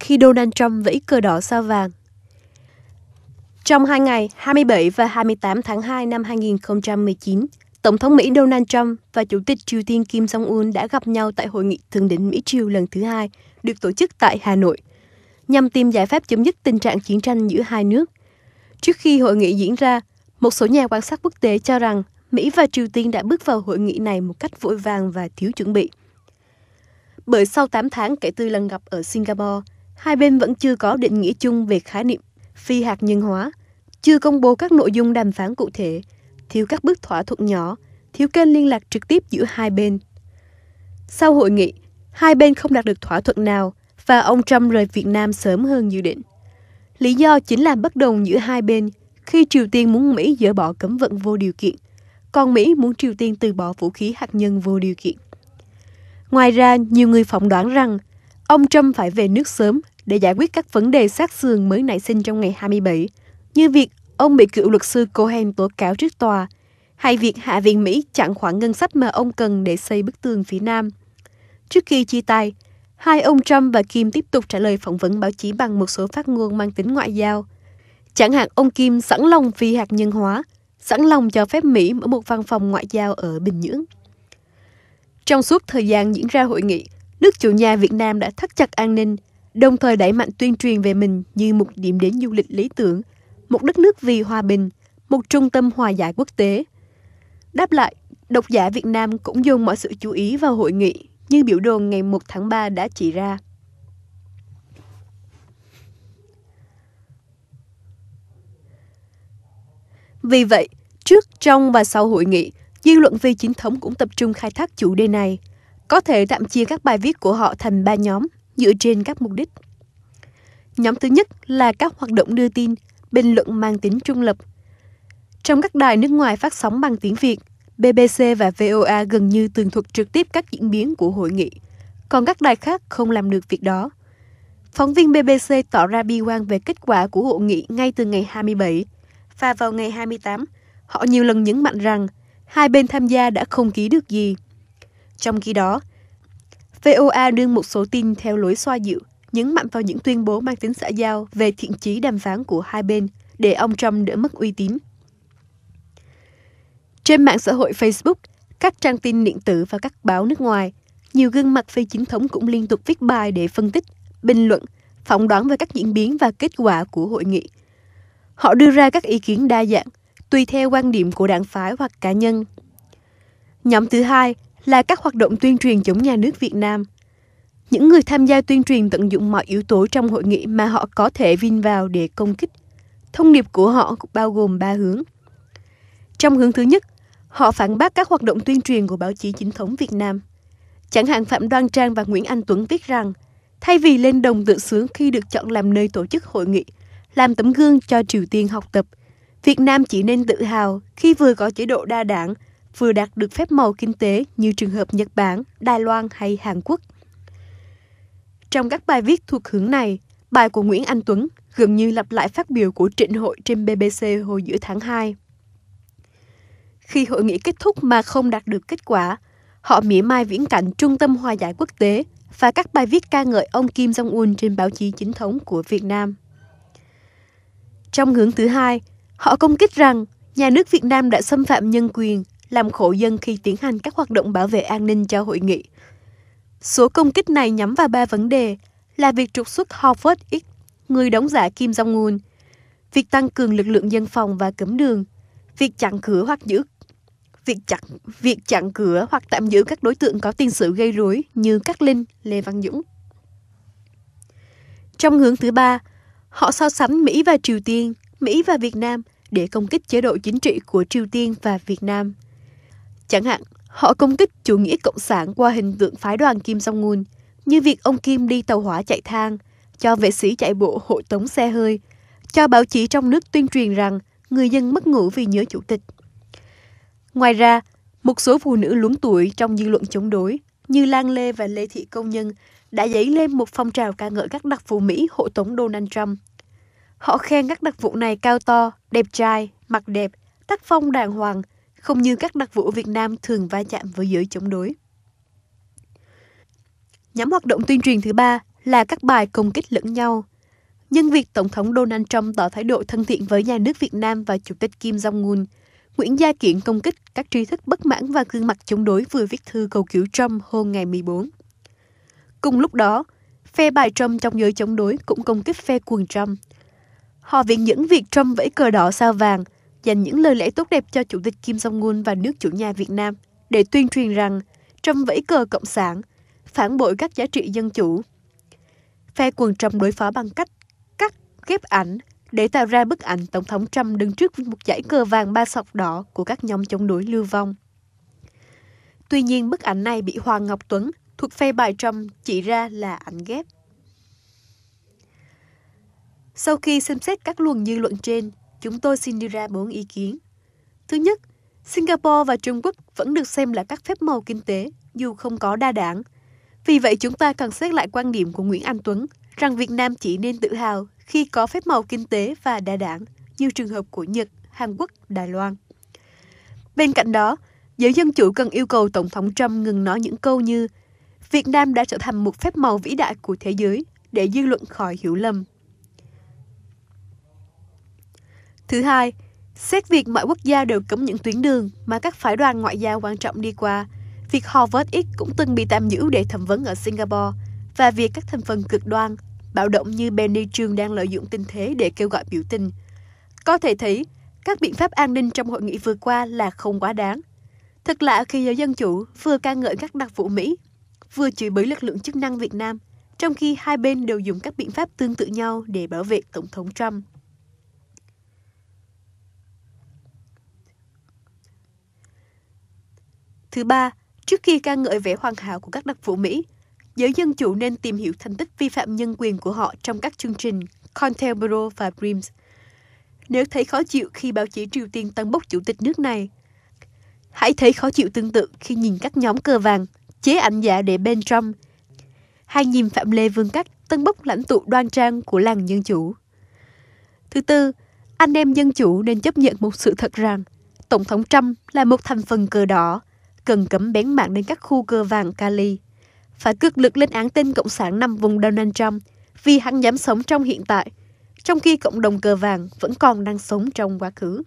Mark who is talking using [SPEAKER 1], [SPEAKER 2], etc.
[SPEAKER 1] khi Donald Trump vẫy cờ đỏ sao vàng. Trong hai ngày 27 và 28 tháng 2 năm 2019, Tổng thống Mỹ Donald Trump và Chủ tịch Triều Tiên Kim Jong-un đã gặp nhau tại Hội nghị Thượng đỉnh Mỹ-Triều lần thứ hai được tổ chức tại Hà Nội, nhằm tìm giải pháp chấm dứt tình trạng chiến tranh giữa hai nước. Trước khi hội nghị diễn ra, một số nhà quan sát quốc tế cho rằng Mỹ và Triều Tiên đã bước vào hội nghị này một cách vội vàng và thiếu chuẩn bị bởi sau 8 tháng kể từ lần gặp ở Singapore, hai bên vẫn chưa có định nghĩa chung về khái niệm phi hạt nhân hóa, chưa công bố các nội dung đàm phán cụ thể, thiếu các bước thỏa thuận nhỏ, thiếu kênh liên lạc trực tiếp giữa hai bên. Sau hội nghị, hai bên không đạt được thỏa thuận nào và ông Trump rời Việt Nam sớm hơn dự định. Lý do chính là bất đồng giữa hai bên khi Triều Tiên muốn Mỹ dỡ bỏ cấm vận vô điều kiện, còn Mỹ muốn Triều Tiên từ bỏ vũ khí hạt nhân vô điều kiện. Ngoài ra, nhiều người phỏng đoán rằng ông Trump phải về nước sớm để giải quyết các vấn đề sát sườn mới nảy sinh trong ngày 27, như việc ông bị cựu luật sư Cohen tố cáo trước tòa, hay việc Hạ viện Mỹ chặn khoản ngân sách mà ông cần để xây bức tường phía Nam. Trước khi chia tay, hai ông Trump và Kim tiếp tục trả lời phỏng vấn báo chí bằng một số phát ngôn mang tính ngoại giao. Chẳng hạn ông Kim sẵn lòng phi hạt nhân hóa, sẵn lòng cho phép Mỹ mở một văn phòng ngoại giao ở Bình Nhưỡng. Trong suốt thời gian diễn ra hội nghị, nước chủ nhà Việt Nam đã thắt chặt an ninh, đồng thời đẩy mạnh tuyên truyền về mình như một điểm đến du lịch lý tưởng, một đất nước vì hòa bình, một trung tâm hòa giải quốc tế. Đáp lại, độc giả Việt Nam cũng dồn mọi sự chú ý vào hội nghị như biểu đồ ngày 1 tháng 3 đã chỉ ra. Vì vậy, trước, trong và sau hội nghị, Dư luận viên chính thống cũng tập trung khai thác chủ đề này. Có thể tạm chia các bài viết của họ thành ba nhóm, dựa trên các mục đích. Nhóm thứ nhất là các hoạt động đưa tin, bình luận mang tính trung lập. Trong các đài nước ngoài phát sóng bằng tiếng Việt, BBC và VOA gần như tường thuật trực tiếp các diễn biến của hội nghị, còn các đài khác không làm được việc đó. Phóng viên BBC tỏ ra bi quan về kết quả của hội nghị ngay từ ngày 27 và vào ngày 28, họ nhiều lần nhấn mạnh rằng hai bên tham gia đã không ký được gì. Trong khi đó, VOA đưa một số tin theo lối xoa dịu, nhấn mạnh vào những tuyên bố mang tính xã giao về thiện chí đàm phán của hai bên để ông Trump đỡ mất uy tín. Trên mạng xã hội Facebook, các trang tin điện tử và các báo nước ngoài, nhiều gương mặt phi chính thống cũng liên tục viết bài để phân tích, bình luận, phỏng đoán về các diễn biến và kết quả của hội nghị. Họ đưa ra các ý kiến đa dạng, tùy theo quan điểm của đảng phái hoặc cá nhân. Nhóm thứ hai là các hoạt động tuyên truyền chống nhà nước Việt Nam. Những người tham gia tuyên truyền tận dụng mọi yếu tố trong hội nghị mà họ có thể vin vào để công kích. Thông điệp của họ bao gồm 3 hướng. Trong hướng thứ nhất, họ phản bác các hoạt động tuyên truyền của báo chí chính thống Việt Nam. Chẳng hạn Phạm Đoan Trang và Nguyễn Anh Tuấn viết rằng, thay vì lên đồng tự sướng khi được chọn làm nơi tổ chức hội nghị, làm tấm gương cho Triều Tiên học tập – Việt Nam chỉ nên tự hào khi vừa có chế độ đa đảng, vừa đạt được phép màu kinh tế như trường hợp Nhật Bản, Đài Loan hay Hàn Quốc. Trong các bài viết thuộc hướng này, bài của Nguyễn Anh Tuấn gần như lặp lại phát biểu của Trịnh Hội trên BBC hồi giữa tháng 2. Khi hội nghị kết thúc mà không đạt được kết quả, họ mỉa mai viễn cảnh Trung tâm Hòa giải quốc tế và các bài viết ca ngợi ông Kim Jong-un trên báo chí chính thống của Việt Nam. Trong hướng thứ hai, Họ công kích rằng nhà nước Việt Nam đã xâm phạm nhân quyền, làm khổ dân khi tiến hành các hoạt động bảo vệ an ninh cho hội nghị. Số công kích này nhắm vào ba vấn đề là việc trục xuất Harvard X, người đóng giả Kim Jong-un, việc tăng cường lực lượng dân phòng và cấm đường, việc chặn cửa hoặc giữ việc chặn việc chặn cửa hoặc tạm giữ các đối tượng có tiền sử gây rối như Cát Linh, Lê Văn Dũng. Trong hướng thứ ba, họ so sánh Mỹ và Triều Tiên Mỹ và Việt Nam để công kích chế độ chính trị của Triều Tiên và Việt Nam. Chẳng hạn, họ công kích chủ nghĩa cộng sản qua hình tượng phái đoàn Kim Jong-un, như việc ông Kim đi tàu hỏa chạy thang, cho vệ sĩ chạy bộ hộ tống xe hơi, cho báo chí trong nước tuyên truyền rằng người dân mất ngủ vì nhớ chủ tịch. Ngoài ra, một số phụ nữ luống tuổi trong dư luận chống đối như Lan Lê và Lê Thị Công Nhân đã dấy lên một phong trào ca ngợi các đặc vụ Mỹ hộ tống Donald Trump – Họ khen các đặc vụ này cao to, đẹp trai, mặt đẹp, tác phong đàng hoàng, không như các đặc vụ Việt Nam thường va chạm với giới chống đối. Nhóm hoạt động tuyên truyền thứ ba là các bài công kích lẫn nhau. Nhân việc Tổng thống Donald Trump tỏ thái độ thân thiện với nhà nước Việt Nam và Chủ tịch Kim Jong-un, Nguyễn Gia Kiện công kích các tri thức bất mãn và gương mặt chống đối vừa viết thư cầu cứu Trump hôm ngày 14. Cùng lúc đó, phe bài Trump trong giới chống đối cũng công kích phe cuồng Trump – Họ viện những việc Trump vẫy cờ đỏ sao vàng, dành những lời lẽ tốt đẹp cho Chủ tịch Kim Jong-un và nước chủ nhà Việt Nam để tuyên truyền rằng Trump vẫy cờ Cộng sản, phản bội các giá trị dân chủ. Phe quần Trump đối phó bằng cách cắt, ghép ảnh để tạo ra bức ảnh Tổng thống Trump đứng trước một dãy cờ vàng ba sọc đỏ của các nhóm chống đối lưu vong. Tuy nhiên, bức ảnh này bị Hoàng Ngọc Tuấn thuộc phe bài Trump chỉ ra là ảnh ghép. Sau khi xem xét các luồng dư luận trên, chúng tôi xin đưa ra bốn ý kiến. Thứ nhất, Singapore và Trung Quốc vẫn được xem là các phép màu kinh tế, dù không có đa đảng. Vì vậy chúng ta cần xét lại quan điểm của Nguyễn Anh Tuấn rằng Việt Nam chỉ nên tự hào khi có phép màu kinh tế và đa đảng, như trường hợp của Nhật, Hàn Quốc, Đài Loan. Bên cạnh đó, giới dân chủ cần yêu cầu Tổng thống Trump ngừng nói những câu như Việt Nam đã trở thành một phép màu vĩ đại của thế giới để dư luận khỏi hiểu lầm Thứ hai, xét việc mọi quốc gia đều cấm những tuyến đường mà các phái đoàn ngoại giao quan trọng đi qua. Việc Harvard X cũng từng bị tạm giữ để thẩm vấn ở Singapore và việc các thành phần cực đoan, bạo động như Benny Trương đang lợi dụng tình thế để kêu gọi biểu tình. Có thể thấy, các biện pháp an ninh trong hội nghị vừa qua là không quá đáng. Thật lạ khi giới dân chủ vừa ca ngợi các đặc vụ Mỹ, vừa chửi bới lực lượng chức năng Việt Nam, trong khi hai bên đều dùng các biện pháp tương tự nhau để bảo vệ Tổng thống Trump. Thứ ba, trước khi ca ngợi vẻ hoàn hảo của các đặc vụ Mỹ, giới dân chủ nên tìm hiểu thành tích vi phạm nhân quyền của họ trong các chương trình Contemporary và Brims. Nếu thấy khó chịu khi báo chí Triều Tiên tăng bốc chủ tịch nước này, hãy thấy khó chịu tương tự khi nhìn các nhóm cờ vàng chế ảnh giả để bên trong, hay nhìn Phạm Lê Vương Cách tân bốc lãnh tụ đoan trang của làng dân chủ. Thứ tư, anh em dân chủ nên chấp nhận một sự thật rằng Tổng thống Trump là một thành phần cờ đỏ cần cấm bén mạng đến các khu cơ vàng Cali. Phải cực lực lên án tên Cộng sản năm vùng Donald Trump vì hắn dám sống trong hiện tại, trong khi cộng đồng cờ vàng vẫn còn đang sống trong quá khứ.